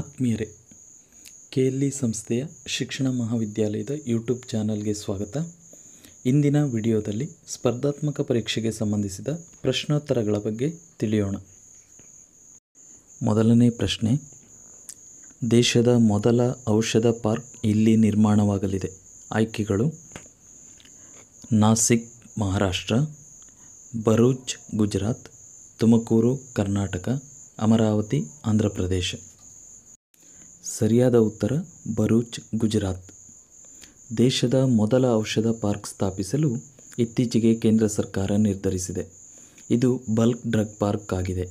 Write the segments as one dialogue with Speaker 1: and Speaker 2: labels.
Speaker 1: ಆತ್ಮೀಯರೇ K L E ಸಂಸ್ಥೆಯ ಶಿಕ್ಷಣ ಮಹಾವಿದ್ಯಾಲಯದ ಯೂಟ್ಯೂಬ್ ಚಾನಲ್ಗೆ ಸ್ವಾಗತ ಇಂದಿನ ವಿಡಿಯೋದಲ್ಲಿ ಸ್ಪರ್ಧಾತ್ಮಕ ಪರೀಕ್ಷೆಗೆ ಸಂಬಂಧಿಸಿದ ಪ್ರಶ್ನೋತ್ತರಗಳ ಬಗ್ಗೆ ತಿಳಿಯೋಣ ಮೊದಲನೇ ಪ್ರಶ್ನೆ ದೇಶದ ಮೊದಲ ಔಷಧ ಪಾರ್ಕ್ ಇಲ್ಲಿ ನಿರ್ಮಾಣವಾಗಲಿದೆ ಆಯ್ಕೆಗಳು ನಾಸಿಕ್ ಮಹಾರಾಷ್ಟ್ರ ಭರೂಚ್ ಗುಜರಾತ್ ತುಮಕೂರು ಕರ್ನಾಟಕ ಅಮರಾವತಿ ಆಂಧ್ರ ಪ್ರದೇಶ ಸರಿಯಾದ ಉತ್ತರ ಬರೂಚ್ ಗುಜರಾತ್ ದೇಶದ ಮೊದಲ ಔಷಧ ಪಾರ್ಕ್ ಸ್ಥಾಪಿಸಲು ಇತ್ತೀಚೆಗೆ ಕೇಂದ್ರ ಸರ್ಕಾರ ನಿರ್ಧರಿಸಿದೆ ಇದು ಬಲ್ಕ್ ಡ್ರಗ್ ಪಾರ್ಕ್ ಆಗಿದೆ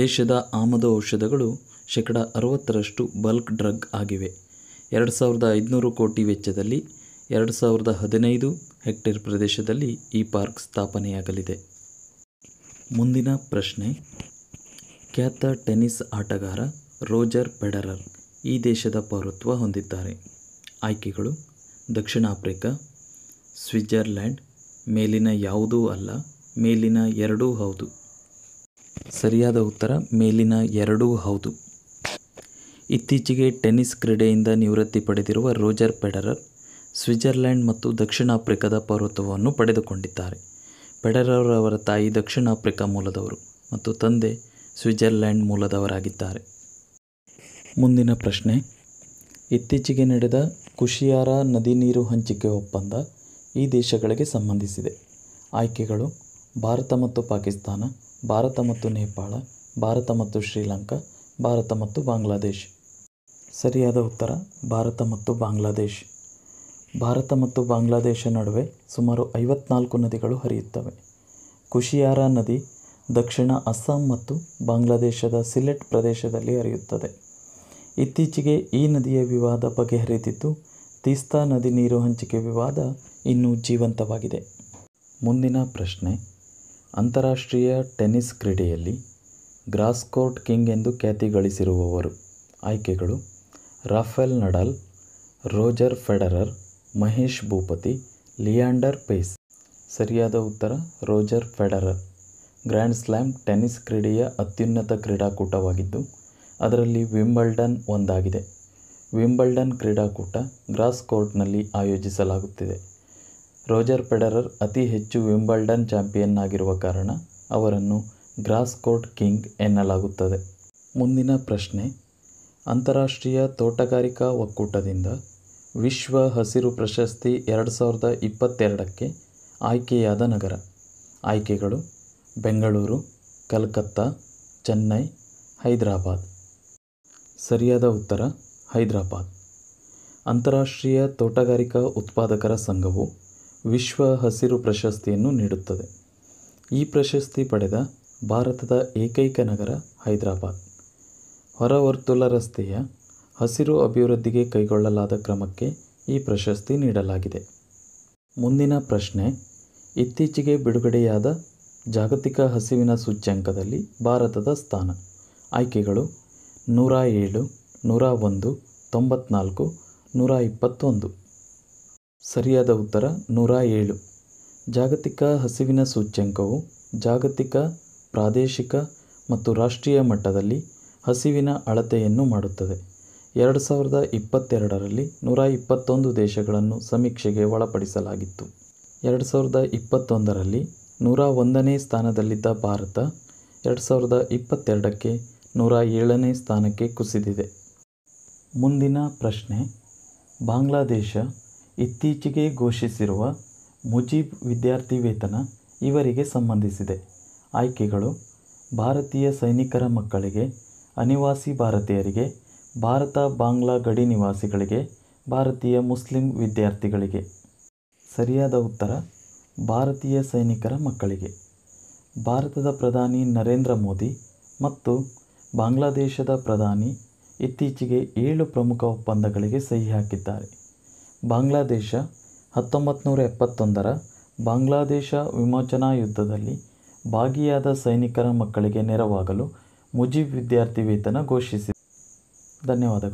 Speaker 1: ದೇಶದ ಆಮದು ಔಷಧಗಳು ಶೇಕಡ ಅರವತ್ತರಷ್ಟು ಬಲ್ಕ್ ಡ್ರಗ್ ಆಗಿವೆ ಎರಡು ಸಾವಿರದ ಐದುನೂರು ಕೋಟಿ ವೆಚ್ಚದಲ್ಲಿ ಎರಡು ಸಾವಿರದ ಹದಿನೈದು ಹೆಕ್ಟೇರ್ ಪ್ರದೇಶದಲ್ಲಿ ಈ ಪಾರ್ಕ್ ಸ್ಥಾಪನೆಯಾಗಲಿದೆ ಮುಂದಿನ ಪ್ರಶ್ನೆ ಖ್ಯಾತ ಟೆನಿಸ್ ಆಟಗಾರ ರೋಜರ್ ಪೆಡರರ್ ಈ ದೇಶದ ಪೌರತ್ವ ಹೊಂದಿದ್ದಾರೆ ಆಯ್ಕೆಗಳು ದಕ್ಷಿಣ ಆಫ್ರಿಕಾ ಸ್ವಿಟ್ಜರ್ಲ್ಯಾಂಡ್ ಮೇಲಿನ ಯಾವುದೂ ಅಲ್ಲ ಮೇಲಿನ ಎರಡೂ ಹೌದು ಸರಿಯಾದ ಉತ್ತರ ಮೇಲಿನ ಎರಡೂ ಹೌದು ಇತ್ತೀಚೆಗೆ ಟೆನ್ನಿಸ್ ಕ್ರೀಡೆಯಿಂದ ನಿವೃತ್ತಿ ಪಡೆದಿರುವ ರೋಜರ್ ಪೆಡರರ್ ಸ್ವಿಟ್ಜರ್ಲ್ಯಾಂಡ್ ಮತ್ತು ದಕ್ಷಿಣ ಆಫ್ರಿಕಾದ ಪೌರತ್ವವನ್ನು ಪಡೆದುಕೊಂಡಿದ್ದಾರೆ ಪೆಡರರ್ ಅವರ ತಾಯಿ ದಕ್ಷಿಣ ಆಫ್ರಿಕಾ ಮೂಲದವರು ಮತ್ತು ತಂದೆ ಸ್ವಿಟ್ಜರ್ಲ್ಯಾಂಡ್ ಮೂಲದವರಾಗಿದ್ದಾರೆ ಮುಂದಿನ ಪ್ರಶ್ನೆ ಇತ್ತೀಚೆಗೆ ನಡೆದ ಕುಶಿಯಾರ ನದಿ ನೀರು ಹಂಚಿಕೆ ಒಪ್ಪಂದ ಈ ದೇಶಗಳಿಗೆ ಸಂಬಂಧಿಸಿದೆ ಆಯ್ಕೆಗಳು ಭಾರತ ಮತ್ತು ಪಾಕಿಸ್ತಾನ ಭಾರತ ಮತ್ತು ನೇಪಾಳ ಭಾರತ ಮತ್ತು ಶ್ರೀಲಂಕಾ ಭಾರತ ಮತ್ತು ಬಾಂಗ್ಲಾದೇಶ್ ಸರಿಯಾದ ಉತ್ತರ ಭಾರತ ಮತ್ತು ಬಾಂಗ್ಲಾದೇಶ್ ಭಾರತ ಮತ್ತು ಬಾಂಗ್ಲಾದೇಶ ನಡುವೆ ಸುಮಾರು ಐವತ್ನಾಲ್ಕು ನದಿಗಳು ಹರಿಯುತ್ತವೆ ಕುಶಿಯಾರ ನದಿ ದಕ್ಷಿಣ ಅಸ್ಸಾಂ ಮತ್ತು ಬಾಂಗ್ಲಾದೇಶದ ಸಿಲೆಟ್ ಪ್ರದೇಶದಲ್ಲಿ ಹರಿಯುತ್ತದೆ ಇತ್ತೀಚೆಗೆ ಈ ನದಿಯ ವಿವಾದ ಬಗೆಹರಿದಿದ್ದು ತೀಸ್ತಾ ನದಿ ನೀರು ಹಂಚಿಕೆ ವಿವಾದ ಇನ್ನೂ ಜೀವಂತವಾಗಿದೆ ಮುಂದಿನ ಪ್ರಶ್ನೆ ಅಂತಾರಾಷ್ಟ್ರೀಯ ಟೆನ್ನಿಸ್ ಕ್ರೀಡೆಯಲ್ಲಿ ಗ್ರಾಸ್ಕೋರ್ಟ್ ಕಿಂಗ್ ಎಂದು ಖ್ಯಾತಿ ಗಳಿಸಿರುವವರು ಆಯ್ಕೆಗಳು Rafael Nadal Roger Federer Mahesh Bhupathi Leander Paes ಸರಿಯಾದ ಉತ್ತರ Roger Federer grand slam tennis ಕ್ರೀಡೆಯ ಅತ್ಯುನ್ನತ ಕ್ರೀಡಾಕೂಟವಾಗಿದ್ದು ಅದರಲ್ಲಿ ವಿಂಬಲ್ಡನ್ ಒಂದಾಗಿದೆ ವಿಂಬಲ್ಡನ್ ಕ್ರೀಡಾಕೂಟ ಗ್ರಾಸ್ ಕೋರ್ಟ್ನಲ್ಲಿ ಆಯೋಜಿಸಲಾಗುತ್ತಿದೆ ರೋಜರ್ ಪೆಡರರ್ ಅತಿ ಹೆಚ್ಚು ವಿಂಬಲ್ಡನ್ ಚಾಂಪಿಯನ್ ಆಗಿರುವ ಕಾರಣ ಅವರನ್ನು ಗ್ರಾಸ್ ಕೋರ್ಟ್ ಕಿಂಗ್ ಎನ್ನಲಾಗುತ್ತದೆ ಮುಂದಿನ ಪ್ರಶ್ನೆ ಅಂತಾರಾಷ್ಟ್ರೀಯ ತೋಟಗಾರಿಕಾ ಒಕ್ಕೂಟದಿಂದ ವಿಶ್ವ ಹಸಿರು ಪ್ರಶಸ್ತಿ ಎರಡು ಸಾವಿರದ ಇಪ್ಪತ್ತೆರಡಕ್ಕೆ ಆಯ್ಕೆಯಾದ ನಗರ ಆಯ್ಕೆಗಳು ಬೆಂಗಳೂರು ಕಲ್ಕತ್ತಾ ಚೆನ್ನೈ ಹೈದರಾಬಾದ್ ಸರಿಯಾದ ಉತ್ತರ ಹೈದರಾಬಾದ್ ಅಂತಾರಾಷ್ಟ್ರೀಯ ತೋಟಗಾರಿಕಾ ಉತ್ಪಾದಕರ ಸಂಘವು ವಿಶ್ವ ಹಸಿರು ಪ್ರಶಸ್ತಿಯನ್ನು ನೀಡುತ್ತದೆ ಈ ಪ್ರಶಸ್ತಿ ಪಡೆದ ಭಾರತದ ಏಕೈಕ ನಗರ ಹೈದರಾಬಾದ್ ಹೊರವರ್ತುಲ ರಸ್ತೆಯ ಹಸಿರು ಅಭಿವೃದ್ಧಿಗೆ ಕೈಗೊಳ್ಳಲಾದ ಕ್ರಮಕ್ಕೆ ಈ ಪ್ರಶಸ್ತಿ ನೀಡಲಾಗಿದೆ ಮುಂದಿನ ಪ್ರಶ್ನೆ ಇತ್ತೀಚೆಗೆ ಬಿಡುಗಡೆಯಾದ ಜಾಗತಿಕ ಹಸಿವಿನ ಸೂಚ್ಯಂಕದಲ್ಲಿ ಭಾರತದ ಸ್ಥಾನ ಆಯ್ಕೆಗಳು ನೂರ ಏಳು ನೂರ ಒಂದು ತೊಂಬತ್ನಾಲ್ಕು ನೂರ ಇಪ್ಪತ್ತೊಂದು ಸರಿಯಾದ ಉತ್ತರ ನೂರ ಏಳು ಜಾಗತಿಕ ಹಸಿವಿನ ಸೂಚ್ಯಂಕವು ಜಾಗತಿಕ ಪ್ರಾದೇಶಿಕ ಮತ್ತು ರಾಷ್ಟ್ರೀಯ ಮಟ್ಟದಲ್ಲಿ ಹಸಿವಿನ ಅಳತೆಯನ್ನು ಮಾಡುತ್ತದೆ ಎರಡು ಸಾವಿರದ ಇಪ್ಪತ್ತೆರಡರಲ್ಲಿ ನೂರ ಇಪ್ಪತ್ತೊಂದು ದೇಶಗಳನ್ನು ಸಮೀಕ್ಷೆಗೆ ಒಳಪಡಿಸಲಾಗಿತ್ತು ಎರಡು ಸಾವಿರದ ಇಪ್ಪತ್ತೊಂದರಲ್ಲಿ ನೂರ ಒಂದನೇ ಸ್ಥಾನದಲ್ಲಿದ್ದ ಭಾರತ ಎರಡು ಸಾವಿರದ ಇಪ್ಪತ್ತೆರಡಕ್ಕೆ ನೂರ ಏಳನೇ ಸ್ಥಾನಕ್ಕೆ ಕುಸಿದಿದೆ ಮುಂದಿನ ಪ್ರಶ್ನೆ ಬಾಂಗ್ಲಾದೇಶ ಇತ್ತೀಚೆಗೆ ಘೋಷಿಸಿರುವ ಮುಜೀಬ್ ವಿದ್ಯಾರ್ಥಿ ವೇತನ ಇವರಿಗೆ ಸಂಬಂಧಿಸಿದೆ ಆಯ್ಕೆಗಳು ಭಾರತೀಯ ಸೈನಿಕರ ಮಕ್ಕಳಿಗೆ ಅನಿವಾಸಿ ಭಾರತೀಯರಿಗೆ ಭಾರತ ಬಾಂಗ್ಲಾ ಗಡಿ ನಿವಾಸಿಗಳಿಗೆ ಭಾರತೀಯ ಮುಸ್ಲಿಂ ವಿದ್ಯಾರ್ಥಿಗಳಿಗೆ ಸರಿಯಾದ ಉತ್ತರ ಭಾರತೀಯ ಸೈನಿಕರ ಮಕ್ಕಳಿಗೆ ಭಾರತದ ಪ್ರಧಾನಿ ನರೇಂದ್ರ ಮೋದಿ ಮತ್ತು ಬಾಂಗ್ಲಾದೇಶದ ಪ್ರಧಾನಿ ಇತ್ತೀಚೆಗೆ ಏಳು ಪ್ರಮುಖ ಒಪ್ಪಂದಗಳಿಗೆ ಸಹಿ ಹಾಕಿದ್ದಾರೆ ಬಾಂಗ್ಲಾದೇಶ ಹತ್ತೊಂಬತ್ತು ನೂರ ಎಪ್ಪತ್ತೊಂದರ ಬಾಂಗ್ಲಾದೇಶ ವಿಮೋಚನಾ ಯುದ್ಧದಲ್ಲಿ ಭಾಗಿಯಾದ ಸೈನಿಕರ ಮಕ್ಕಳಿಗೆ ನೆರವಾಗಲು ಮುಜೀಬ್ ವಿದ್ಯಾರ್ಥಿ ವೇತನ ಘೋಷಿಸಿದೆ ಧನ್ಯವಾದಗಳು